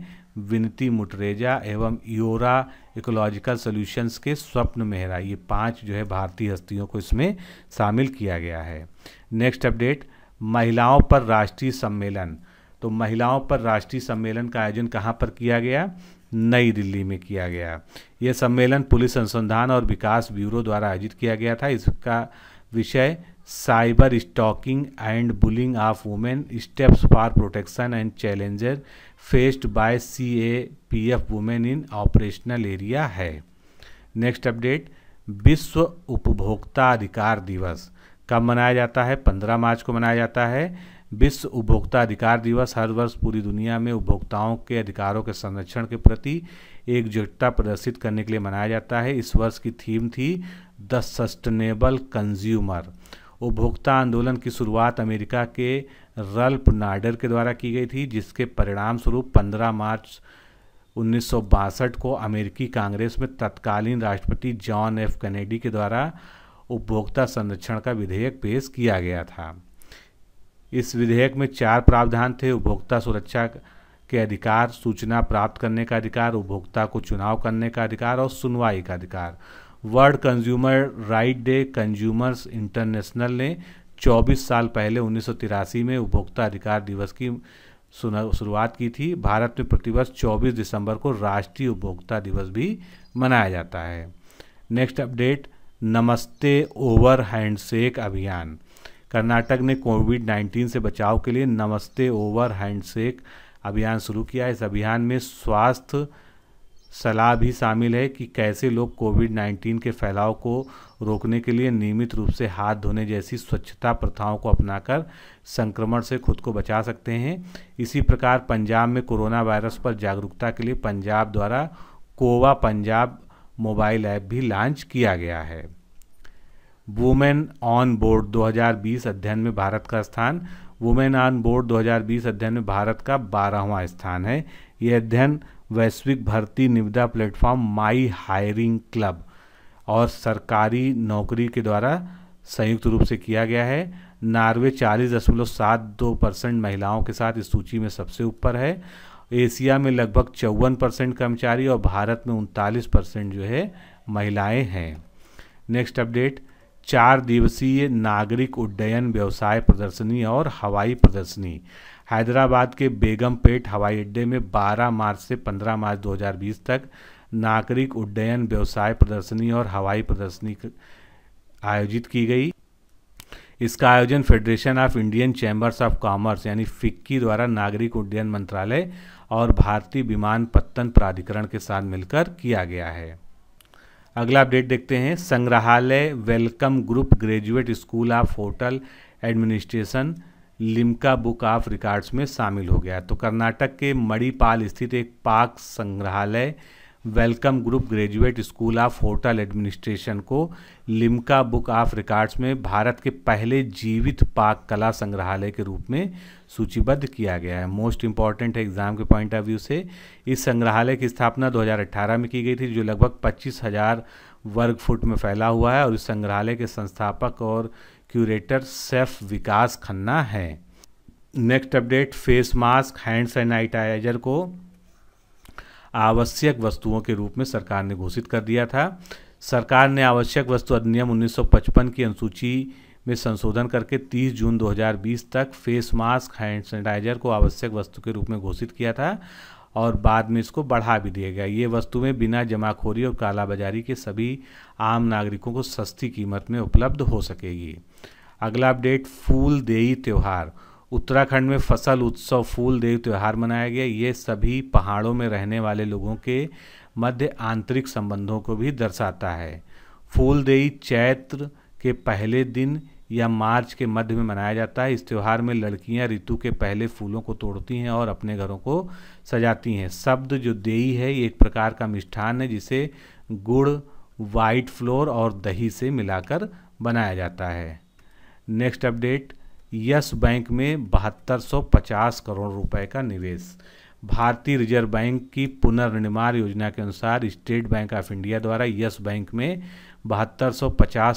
Speaker 1: विनती मुटरेजा एवं योरा इकोलॉजिकल सॉल्यूशंस के स्वप्न मेहरा ये पांच जो है भारतीय हस्तियों को इसमें शामिल किया गया है नेक्स्ट अपडेट महिलाओं पर राष्ट्रीय सम्मेलन तो महिलाओं पर राष्ट्रीय सम्मेलन का आयोजन कहाँ पर किया गया नई दिल्ली में किया गया यह सम्मेलन पुलिस अनुसंधान और विकास ब्यूरो द्वारा आयोजित किया गया था इसका विषय cyber stalking and bullying of women steps for protection and challenger faced by C A P F women in operational area है नेक्स्ट अपडेट विश्व उपभोक्ता अधिकार दिवस कब मनाया जाता है पंद्रह मार्च को मनाया जाता है विश्व उपभोक्ता अधिकार दिवस हर वर्ष पूरी दुनिया में उपभोक्ताओं के अधिकारों के संरक्षण के प्रति एकजुटता प्रदर्शित करने के लिए मनाया जाता है इस वर्ष की थीम थी द सस्टेनेबल कंज्यूमर उपभोक्ता आंदोलन की शुरुआत अमेरिका के रल्प नाडर के द्वारा की गई थी जिसके परिणाम स्वरूप 15 मार्च उन्नीस को अमेरिकी कांग्रेस में तत्कालीन राष्ट्रपति जॉन एफ कनेडी के द्वारा उपभोक्ता संरक्षण का विधेयक पेश किया गया था इस विधेयक में चार प्रावधान थे उपभोक्ता सुरक्षा के अधिकार सूचना प्राप्त करने का अधिकार उपभोक्ता को चुनाव करने का अधिकार और सुनवाई का अधिकार world consumer right day consumers international ने 24 साल पहले उन्नीस में उपभोक्ता अधिकार दिवस की शुरुआत की थी भारत में प्रतिवर्ष 24 दिसंबर को राष्ट्रीय उपभोक्ता दिवस भी मनाया जाता है next update namaste over handshake अभियान कर्नाटक ने कोविड 19 से बचाव के लिए नमस्ते ओवर हैंडसेक अभियान शुरू किया इस अभियान में स्वास्थ्य सलाह भी शामिल है कि कैसे लोग कोविड 19 के फैलाव को रोकने के लिए नियमित रूप से हाथ धोने जैसी स्वच्छता प्रथाओं को अपनाकर संक्रमण से खुद को बचा सकते हैं इसी प्रकार पंजाब में कोरोना वायरस पर जागरूकता के लिए पंजाब द्वारा कोवा पंजाब मोबाइल ऐप भी लॉन्च किया गया है वुमेन ऑन बोर्ड 2020 अध्ययन में भारत का स्थान वुमेन ऑन बोर्ड 2020 अध्ययन में भारत का बारहवां स्थान है ये अध्ययन वैश्विक भर्ती निविदा प्लेटफॉर्म माई हायरिंग क्लब और सरकारी नौकरी के द्वारा संयुक्त रूप से किया गया है नार्वे चालीस दशमलव सात दो परसेंट महिलाओं के साथ इस सूची में सबसे ऊपर है एशिया में लगभग चौवन परसेंट कर्मचारी और भारत में उनतालीस परसेंट जो है महिलाएं हैं नेक्स्ट अपडेट चार दिवसीय नागरिक उड्डयन व्यवसाय प्रदर्शनी और हवाई प्रदर्शनी हैदराबाद के बेगमपेट हवाई अड्डे में 12 मार्च से 15 मार्च 2020 तक नागरिक उड्डयन व्यवसाय प्रदर्शनी और हवाई प्रदर्शनी आयोजित की गई इसका आयोजन federation of Indian chambers of commerce यानी फिक्की द्वारा नागरिक उड्डयन मंत्रालय और भारतीय विमान पत्तन प्राधिकरण के साथ मिलकर किया गया है अगला अपडेट देखते हैं संग्रहालय welcome group graduate school of hotel administration Limca book of records में शामिल हो गया तो कर्नाटक के मणिपाल स्थित एक पाक संग्रहालय welcome group graduate school of hotel administration को लिम्का बुक ऑफ रिकॉर्ड्स में भारत के पहले जीवित पाक कला संग्रहालय के रूप में सूचीबद्ध किया गया है मोस्ट इंपॉर्टेंट है एग्जाम के पॉइंट ऑफ व्यू से इस संग्रहालय की स्थापना 2018 में की गई थी जो लगभग पच्चीस हजार वर्ग फुट में फैला हुआ है और इस संग्रहालय के संस्थापक और क्यूरेटर सेफ विकास खन्ना हैं next update face mask hand sanitizer को आवश्यक वस्तुओं के रूप में सरकार ने घोषित कर दिया था सरकार ने आवश्यक वस्तु अधिनियम 1955 की अनुसूची में संशोधन करके 30 जून 2020 तक फेस मास्क हैंड सैनिटाइजर को आवश्यक वस्तु के रूप में घोषित किया था और बाद में इसको बढ़ा भी दिया गया ये वस्तुएं बिना जमाखोरी और कालाबाजारी के सभी आम नागरिकों को सस्ती कीमत में उपलब्ध हो सकेगी अगला अपडेट फूल देई त्यौहार उत्तराखंड में फसल उत्सव फूल देव त्यौहार मनाया गया ये सभी पहाड़ों में रहने वाले लोगों के मध्य आंतरिक संबंधों को भी दर्शाता है देई चैत्र के पहले दिन या मार्च के मध्य में मनाया जाता है इस त्यौहार में लड़कियां ऋतु के पहले फूलों को तोड़ती हैं और अपने घरों को सजाती हैं शब्द जो देई है ये एक प्रकार का मिष्ठान है जिसे गुड़ वाइट फ्लोर और दही से मिलाकर बनाया जाता है नेक्स्ट अपडेट यस बैंक में बहत्तर करोड़ रुपए का निवेश भारतीय रिजर्व बैंक की पुनर्निर्माण योजना के अनुसार स्टेट बैंक ऑफ इंडिया द्वारा यस बैंक में बहत्तर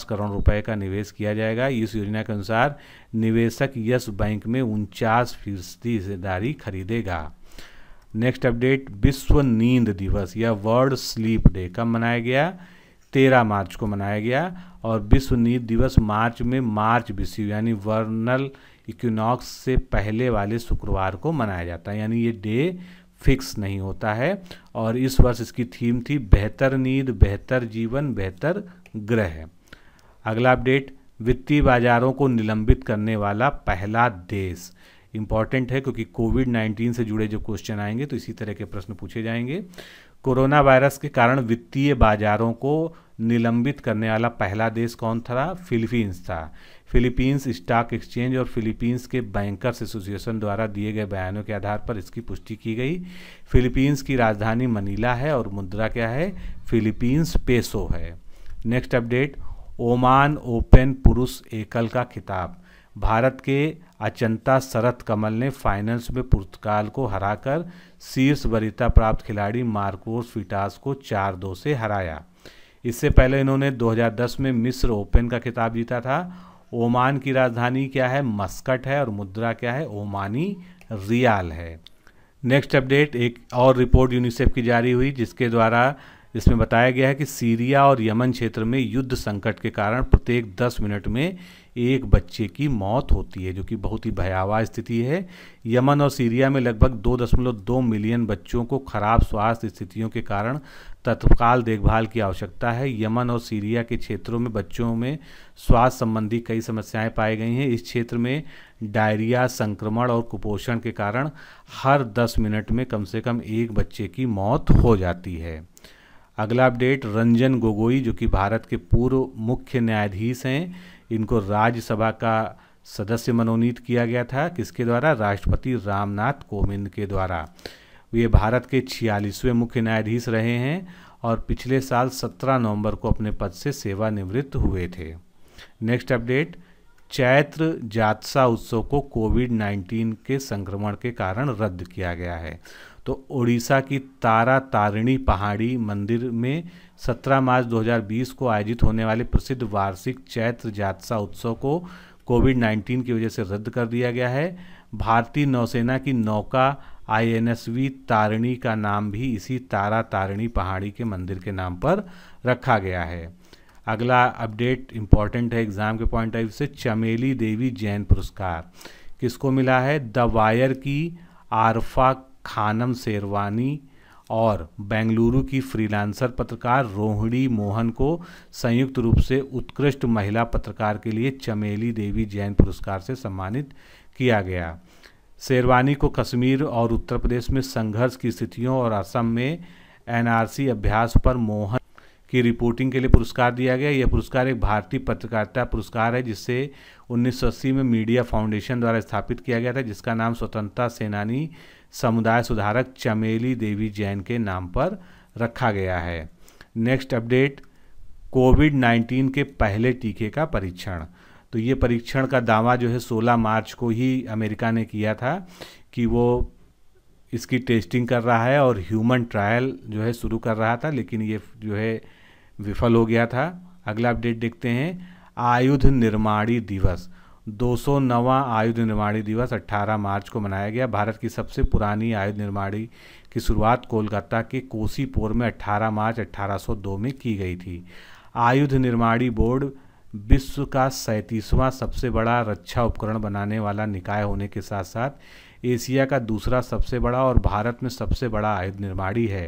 Speaker 1: करोड़ रुपए का निवेश किया जाएगा इस योजना के अनुसार निवेशक यस बैंक में उनचास फीसदी हिस्सेदारी खरीदेगा नेक्स्ट अपडेट विश्व नींद दिवस या वर्ल्ड स्लीप डे कब मनाया गया तेरह मार्च को मनाया गया और विश्व नींद दिवस मार्च में मार्च विश्व यानी वर्नल इक्विनॉक्स से पहले वाले शुक्रवार को मनाया जाता है यानी ये डे फिक्स नहीं होता है और इस वर्ष इसकी थीम थी बेहतर नींद बेहतर जीवन बेहतर ग्रह अगला अपडेट वित्तीय बाजारों को निलंबित करने वाला पहला देश इंपॉर्टेंट है क्योंकि कोविड 19 से जुड़े जो क्वेश्चन आएंगे तो इसी तरह के प्रश्न पूछे जाएंगे कोरोना वायरस के कारण वित्तीय बाजारों को निलंबित करने वाला पहला देश कौन था फिलीपींस था फिलीपींस स्टॉक एक्सचेंज और फिलीपींस के बैंकर्स एसोसिएशन द्वारा दिए गए बयानों के आधार पर इसकी पुष्टि की गई फिलीपींस की राजधानी मनीला है और मुद्रा क्या है फिलीपींस पेसो है नेक्स्ट अपडेट ओमान ओपन पुरुष एकल का खिताब भारत के अचंता शरत कमल ने फाइनल्स में पुर्तगाल को हराकर शीर्ष वरीयता प्राप्त खिलाड़ी मार्कोस फिटास को चार दो से हराया इससे पहले इन्होंने 2010 में मिस्र ओपन का खिताब जीता था ओमान की राजधानी क्या है मस्कट है और मुद्रा क्या है ओमानी रियाल है नेक्स्ट अपडेट एक और रिपोर्ट यूनिसेफ की जारी हुई जिसके द्वारा इसमें बताया गया है कि सीरिया और यमन क्षेत्र में युद्ध संकट के कारण प्रत्येक 10 मिनट में एक बच्चे की मौत होती है जो कि बहुत ही भयावह स्थिति है यमन और सीरिया में लगभग दो दशमलव दो मिलियन बच्चों को खराब स्वास्थ्य स्थितियों के कारण तत्काल देखभाल की आवश्यकता है यमन और सीरिया के क्षेत्रों में बच्चों में स्वास्थ्य संबंधी कई समस्याएं पाई गई हैं इस क्षेत्र में डायरिया संक्रमण और कुपोषण के कारण हर 10 मिनट में कम से कम एक बच्चे की मौत हो जाती है अगला अपडेट रंजन गोगोई जो कि भारत के पूर्व मुख्य न्यायाधीश हैं इनको राज्यसभा का सदस्य मनोनीत किया गया था किसके द्वारा राष्ट्रपति रामनाथ कोविंद के द्वारा ये भारत के छियालीसवें मुख्य न्यायाधीश रहे हैं और पिछले साल 17 नवंबर को अपने पद से सेवानिवृत्त हुए थे नेक्स्ट अपडेट चैत्र जातसा उत्सव को कोविड 19 के संक्रमण के कारण रद्द किया गया है तो ओडिशा की तारा तारिणी पहाड़ी मंदिर में 17 मार्च 2020 को आयोजित होने वाले प्रसिद्ध वार्षिक चैत्र जातसा उत्सव को कोविड 19 की वजह से रद्द कर दिया गया है भारतीय नौसेना की नौका आईएनएसवी तारिणी का नाम भी इसी तारा तारिणी पहाड़ी के मंदिर के नाम पर रखा गया है अगला अपडेट इम्पॉर्टेंट है एग्ज़ाम के पॉइंट ऑफ व्यू से चमेली देवी जैन पुरस्कार किसको मिला है द वायर की आरफा खानम शेरवानी और बेंगलुरु की फ्रीलांसर पत्रकार रोहिणी मोहन को संयुक्त रूप से उत्कृष्ट महिला पत्रकार के लिए चमेली देवी जैन पुरस्कार से सम्मानित किया गया शेरवानी को कश्मीर और उत्तर प्रदेश में संघर्ष की स्थितियों और असम में एनआरसी अभ्यास पर मोहन की रिपोर्टिंग के लिए पुरस्कार दिया गया यह पुरस्कार एक भारतीय पत्रकारिता पुरस्कार है जिसे 1980 में मीडिया फाउंडेशन द्वारा स्थापित किया गया था जिसका नाम स्वतंत्रता सेनानी समुदाय सुधारक चमेली देवी जैन के नाम पर रखा गया है नेक्स्ट अपडेट कोविड 19 के पहले टीके का परीक्षण तो ये परीक्षण का दावा जो है 16 मार्च को ही अमेरिका ने किया था कि वो इसकी टेस्टिंग कर रहा है और ह्यूमन ट्रायल जो है शुरू कर रहा था लेकिन ये जो है विफल हो गया था अगला अपडेट देखते हैं आयुध निर्माणी दिवस दो आयुध निर्माणी दिवस 18 मार्च को मनाया गया भारत की सबसे पुरानी आयुध निर्माणी की शुरुआत कोलकाता के कोसीपोर में 18 मार्च 1802 में की गई थी आयुध निर्माणी बोर्ड विश्व का सैंतीसवां सबसे बड़ा रक्षा उपकरण बनाने वाला निकाय होने के साथ साथ एशिया का दूसरा सबसे बड़ा और भारत में सबसे बड़ा आयुध निर्माणी है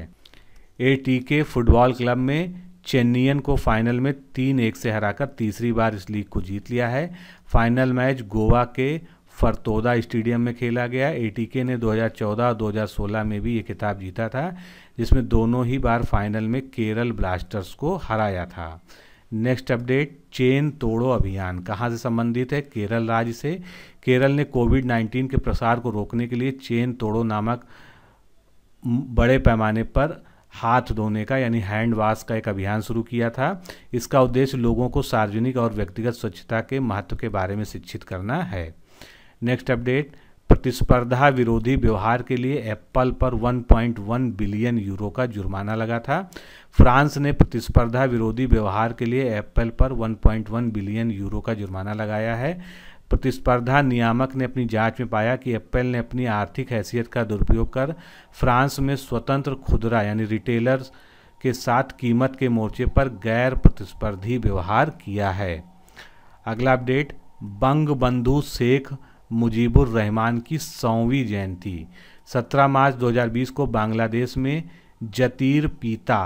Speaker 1: ए फुटबॉल क्लब में चेन्नियन को फाइनल में तीन एक से हराकर तीसरी बार इस लीग को जीत लिया है फाइनल मैच गोवा के फरतोदा स्टेडियम में खेला गया एटीके ने 2014 और 2016 में भी ये खिताब जीता था जिसमें दोनों ही बार फाइनल में केरल ब्लास्टर्स को हराया था नेक्स्ट अपडेट चेन तोड़ो अभियान कहाँ से संबंधित है केरल राज्य से केरल ने कोविड 19 के प्रसार को रोकने के लिए चेन तोड़ो नामक बड़े पैमाने पर हाथ धोने का यानी हैंड वाश का एक अभियान शुरू किया था इसका उद्देश्य लोगों को सार्वजनिक और व्यक्तिगत स्वच्छता के महत्व के बारे में शिक्षित करना है नेक्स्ट अपडेट प्रतिस्पर्धा विरोधी व्यवहार के लिए एप्पल पर 1.1 बिलियन यूरो का जुर्माना लगा था फ्रांस ने प्रतिस्पर्धा विरोधी व्यवहार के लिए एप्पल पर 1.1 बिलियन यूरो का जुर्माना लगाया है प्रतिस्पर्धा नियामक ने अपनी जांच में पाया कि एप्पल ने अपनी आर्थिक हैसियत का दुरुपयोग कर फ्रांस में स्वतंत्र खुदरा यानी रिटेलर्स के साथ कीमत के मोर्चे पर गैर प्रतिस्पर्धी व्यवहार किया है अगला अपडेट बंग बंधु शेख मुजीबुर रहमान की सौवीं जयंती 17 मार्च 2020 को बांग्लादेश में जतीर पीता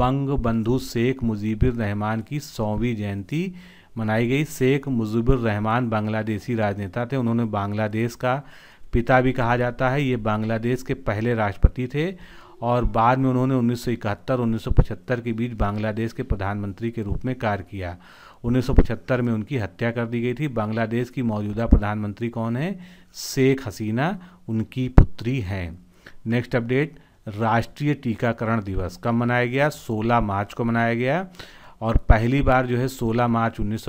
Speaker 1: बंग बंधु शेख मुजीबुर रहमान की सौवीं जयंती मनाई गई शेख मुजीबुर रहमान बांग्लादेशी राजनेता थे उन्होंने बांग्लादेश का पिता भी कहा जाता है ये बांग्लादेश के पहले राष्ट्रपति थे और बाद में उन्होंने 1971 1975 के बीच बांग्लादेश के प्रधानमंत्री के रूप में कार्य किया 1975 में उनकी हत्या कर दी गई थी बांग्लादेश की मौजूदा प्रधानमंत्री कौन है शेख हसीना उनकी पुत्री हैं नेक्स्ट अपडेट राष्ट्रीय टीकाकरण दिवस कब मनाया गया 16 मार्च को मनाया गया और पहली बार जो है 16 मार्च उन्नीस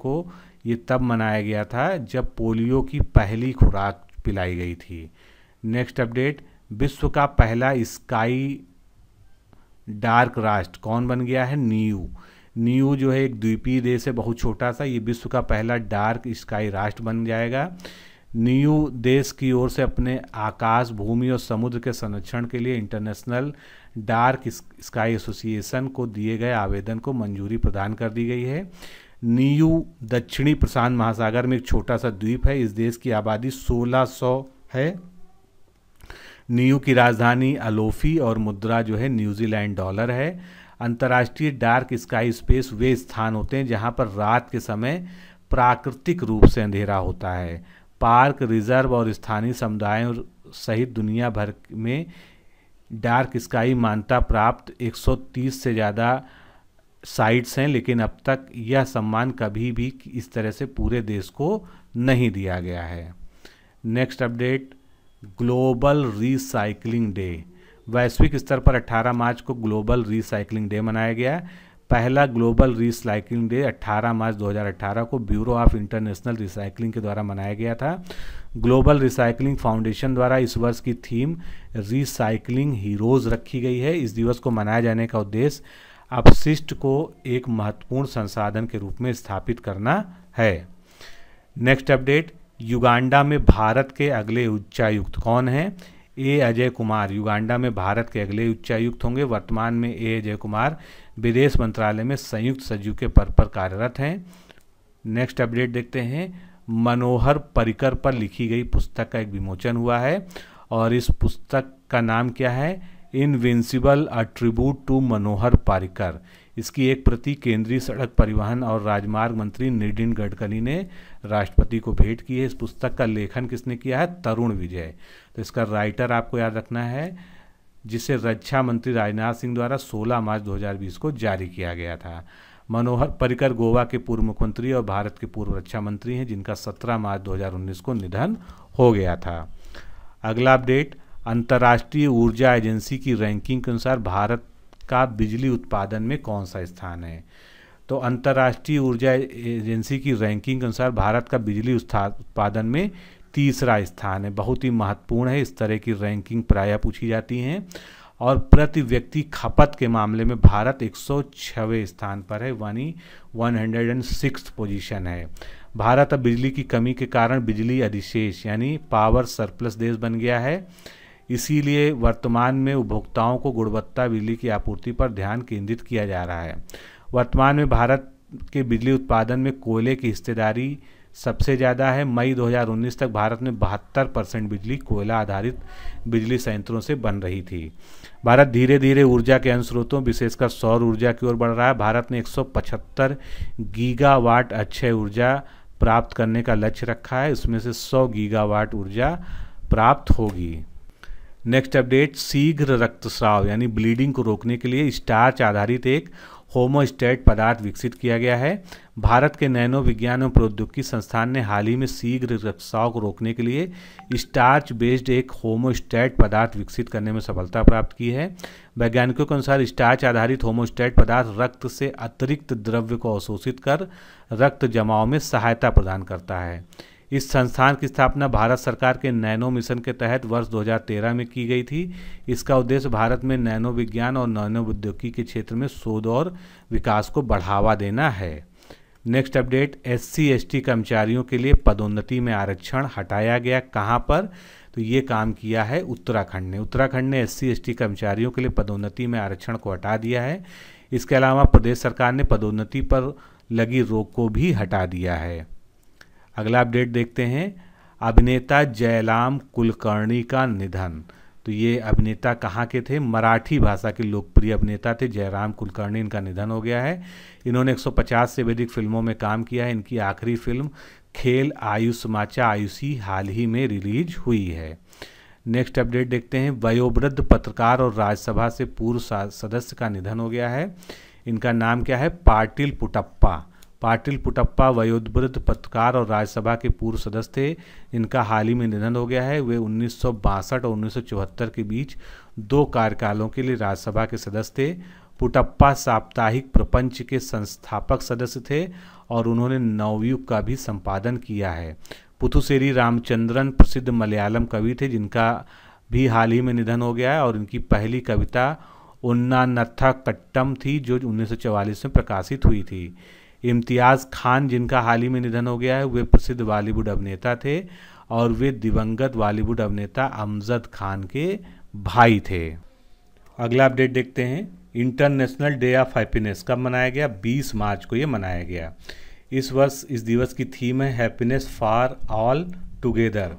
Speaker 1: को ये तब मनाया गया था जब पोलियो की पहली खुराक पिलाई गई थी नेक्स्ट अपडेट विश्व का पहला स्काई डार्क राष्ट्र कौन बन गया है नीयू नीयू जो है एक द्वीपीय देश है बहुत छोटा सा ये विश्व का पहला डार्क स्काई राष्ट्र बन जाएगा न्यू देश की ओर से अपने आकाश भूमि और समुद्र के संरक्षण के लिए इंटरनेशनल डार्क स्काई एसोसिएशन को दिए गए आवेदन को मंजूरी प्रदान कर दी गई है नीयू दक्षिणी प्रशांत महासागर में एक छोटा सा द्वीप है इस देश की आबादी 1600 है नीयू की राजधानी अलोफी और मुद्रा जो है न्यूजीलैंड डॉलर है अंतर्राष्ट्रीय डार्क स्काई स्पेस वे स्थान होते हैं जहाँ पर रात के समय प्राकृतिक रूप से अंधेरा होता है पार्क रिजर्व और स्थानीय समुदायों सहित दुनिया भर में डार्क स्काई मान्यता प्राप्त 130 से ज़्यादा साइट्स हैं लेकिन अब तक यह सम्मान कभी भी इस तरह से पूरे देश को नहीं दिया गया है next update global recycling day वैश्विक स्तर पर 18 मार्च को ग्लोबल रिसाइकलिंग डे मनाया गया पहला ग्लोबल रिसाइकलिंग डे 18 मार्च 2018 को ब्यूरो ऑफ इंटरनेशनल रिसाइकलिंग के द्वारा मनाया गया था ग्लोबल रिसाइकलिंग फाउंडेशन द्वारा इस वर्ष की थीम रिसाइकलिंग हीरोज़ रखी गई है इस दिवस को मनाए जाने का उद्देश्य अपशिष्ट को एक महत्वपूर्ण संसाधन के रूप में स्थापित करना है नेक्स्ट अपडेट युगांडा में भारत के अगले उच्चायुक्त कौन हैं ए अजय कुमार युगांडा में भारत के अगले उच्चायुक्त होंगे वर्तमान में ए अजय कुमार विदेश मंत्रालय में संयुक्त सचिव के पद पर कार्यरत हैं नेक्स्ट अपडेट देखते हैं मनोहर परिकर पर लिखी गई पुस्तक का एक विमोचन हुआ है और इस पुस्तक का नाम क्या है invincible attribute to Manohar Parrikar इसकी एक प्रति केंद्रीय सड़क परिवहन और राजमार्ग मंत्री नितिन गडकरी ने राष्ट्रपति को भेंट की है इस पुस्तक का लेखन किसने किया है तरुण विजय तो इसका राइटर आपको याद रखना है जिसे रक्षा मंत्री राजनाथ सिंह द्वारा 16 मार्च 2020 को जारी किया गया था मनोहर परिकर गोवा के पूर्व मुख्यमंत्री और भारत के पूर्व रक्षा मंत्री हैं जिनका 17 मार्च 2019 को निधन हो गया था अगला अपडेट अंतर्राष्ट्रीय ऊर्जा एजेंसी की रैंकिंग के अनुसार भारत का बिजली उत्पादन में कौन सा स्थान है तो अंतर्राष्ट्रीय ऊर्जा एजेंसी की रैंकिंग के अनुसार भारत का बिजली उत्पादन में तीसरा स्थान है बहुत ही महत्वपूर्ण है इस तरह की रैंकिंग प्रायः पूछी जाती हैं और प्रति व्यक्ति खपत के मामले में भारत एक स्थान पर है वानी one hundred and six position है भारत अब बिजली की कमी के कारण बिजली अधिशेष यानी पावर सरप्लस देश बन गया है इसीलिए वर्तमान में उपभोक्ताओं को गुणवत्ता बिजली की आपूर्ति पर ध्यान केंद्रित किया जा रहा है वर्तमान में भारत के बिजली उत्पादन में कोयले की हिस्सेदारी सबसे ज़्यादा है मई 2019 तक भारत में बहत्तर परसेंट बिजली कोयला आधारित बिजली संयंत्रों से बन रही थी भारत धीरे धीरे ऊर्जा के अन्य स्रोतों विशेषकर सौर ऊर्जा की ओर बढ़ रहा है भारत ने 175 गीगावाट अक्षय ऊर्जा प्राप्त करने का लक्ष्य रखा है इसमें से 100 गीगावाट ऊर्जा प्राप्त होगी नेक्स्ट अपडेट शीघ्र रक्तस्राव यानी ब्लीडिंग को रोकने के लिए स्टार्च आधारित एक होमोस्टेट पदार्थ विकसित किया गया है भारत के नैनो विज्ञान एवं प्रौद्योगिकी संस्थान ने हाल ही में शीघ्र रक्तस्राव को रोकने के लिए स्टार्च बेस्ड एक होमोस्टेट पदार्थ विकसित करने में सफलता प्राप्त की है वैज्ञानिकों के अनुसार स्टार्च आधारित होमोस्टेट पदार्थ रक्त से अतिरिक्त द्रव्य को अवशोषित कर रक्त जमाव में सहायता प्रदान करता है इस संस्थान की स्थापना भारत सरकार के नैनो मिशन के तहत वर्ष 2013 में की गई थी इसका उद्देश्य भारत में नैनो विज्ञान और नैनो प्रौद्योगिकी के क्षेत्र में शोध और विकास को बढ़ावा देना है next update S C S T कर्मचारियों के लिए पदोन्नति में आरक्षण हटाया गया कहाँ पर तो ये काम किया है उत्तराखंड ने उत्तराखंड ने एस सी एस टी कर्मचारियों के लिए पदोन्नति में आरक्षण को हटा दिया है इसके अलावा प्रदेश सरकार ने पदोन्नति पर लगी रोक को भी हटा दिया है अगला अपडेट देखते हैं अभिनेता जयलाम कुलकर्णी का निधन तो ये अभिनेता कहाँ के थे मराठी भाषा के लोकप्रिय अभिनेता थे जयराम कुलकर्णी इनका निधन हो गया है इन्होंने 150 से अधिक फिल्मों में काम किया है इनकी आखिरी फिल्म खेल आयुष माचा आयुषी हाल ही में रिलीज हुई है नेक्स्ट अपडेट देखते हैं वयोवृद्ध पत्रकार और राज्यसभा से पूर्व सदस्य का निधन हो गया है इनका नाम क्या है पाटिल पुटप्पा पाटिल पुटप्पा वयोवृद्ध पत्रकार और राज्यसभा के पूर्व सदस्य थे इनका हाल ही में निधन हो गया है वे उन्नीस और उन्नीस के बीच दो कार्यकालों के लिए राज्यसभा के सदस्य थे पुटप्पा साप्ताहिक प्रपंच के संस्थापक सदस्य थे और उन्होंने नवयुग का भी संपादन किया है पुथुसेरी रामचंद्रन प्रसिद्ध मलयालम कवि थे जिनका भी हाल ही में निधन हो गया है और इनकी पहली कविता उन्नानथा कट्टम थी जो 1944 में प्रकाशित हुई थी इम्तियाज़ खान जिनका हाल ही में निधन हो गया है वे प्रसिद्ध बॉलीवुड अभिनेता थे और वे दिवंगत बॉलीवुड अभिनेता अमजद खान के भाई थे अगला अपडेट देखते हैं इंटरनेशनल डे ऑफ हैप्पीनेस कब मनाया गया 20 मार्च को ये मनाया गया इस वर्ष इस दिवस की थीम है हैप्पीनेस फॉर ऑल टुगेदर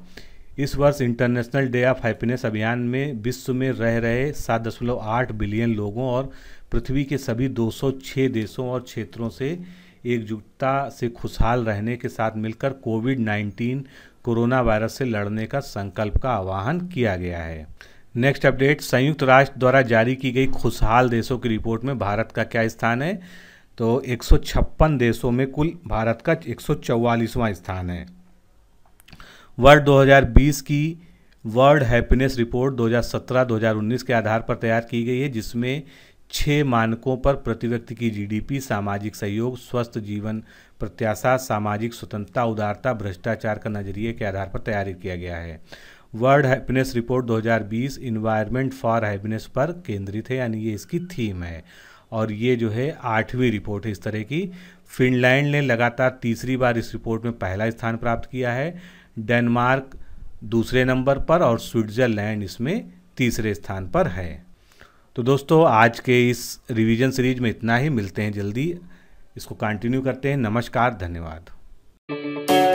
Speaker 1: इस वर्ष इंटरनेशनल डे ऑफ हैप्पीनेस अभियान में विश्व में रह रहे 7.8 बिलियन लोगों और पृथ्वी के सभी 206 देशों और क्षेत्रों से एकजुटता से खुशहाल रहने के साथ मिलकर कोविड 19 कोरोना वायरस से लड़ने का संकल्प का आह्वान किया गया है नेक्स्ट अपडेट संयुक्त राष्ट्र द्वारा जारी की गई खुशहाल देशों की रिपोर्ट में भारत का क्या स्थान है तो एक देशों में कुल भारत का एक स्थान है वर्ष 2020 की वर्ल्ड हैप्पीनेस रिपोर्ट 2017-2019 के आधार पर तैयार की गई है जिसमें छः मानकों पर प्रति व्यक्ति की जीडीपी सामाजिक सहयोग स्वस्थ जीवन प्रत्याशा सामाजिक स्वतंत्रता उदारता भ्रष्टाचार का नजरिए के आधार पर तैयार किया गया है world happiness report 2020 environment for happiness पर केंद्रित है यानी ये इसकी थीम है और ये जो है आठवीं रिपोर्ट है इस तरह की फिनलैंड ने लगातार तीसरी बार इस रिपोर्ट में पहला स्थान प्राप्त किया है डेनमार्क दूसरे नंबर पर और स्विट्ज़रलैंड इसमें तीसरे स्थान पर है तो दोस्तों आज के इस रिवीजन सीरीज में इतना ही मिलते हैं जल्दी इसको कंटिन्यू करते हैं नमस्कार धन्यवाद